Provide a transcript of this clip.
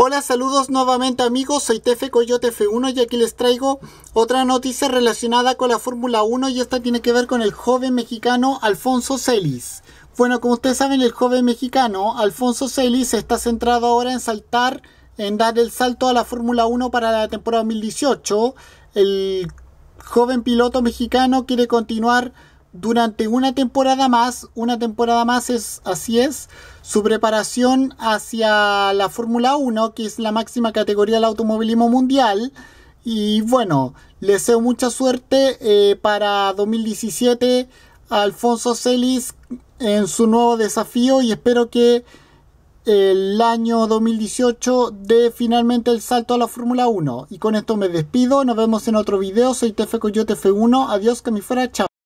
Hola, saludos nuevamente amigos, soy Tefe Coyote F1 y aquí les traigo otra noticia relacionada con la Fórmula 1 y esta tiene que ver con el joven mexicano Alfonso Celis. Bueno, como ustedes saben, el joven mexicano Alfonso Celis está centrado ahora en saltar, en dar el salto a la Fórmula 1 para la temporada 2018. El joven piloto mexicano quiere continuar durante una temporada más, una temporada más es, así es, su preparación hacia la Fórmula 1, que es la máxima categoría del automovilismo mundial. Y bueno, le deseo mucha suerte eh, para 2017 a Alfonso Celis en su nuevo desafío y espero que el año 2018 dé finalmente el salto a la Fórmula 1. Y con esto me despido, nos vemos en otro video, soy Tefe Coyote F1, adiós que me fuera, chao.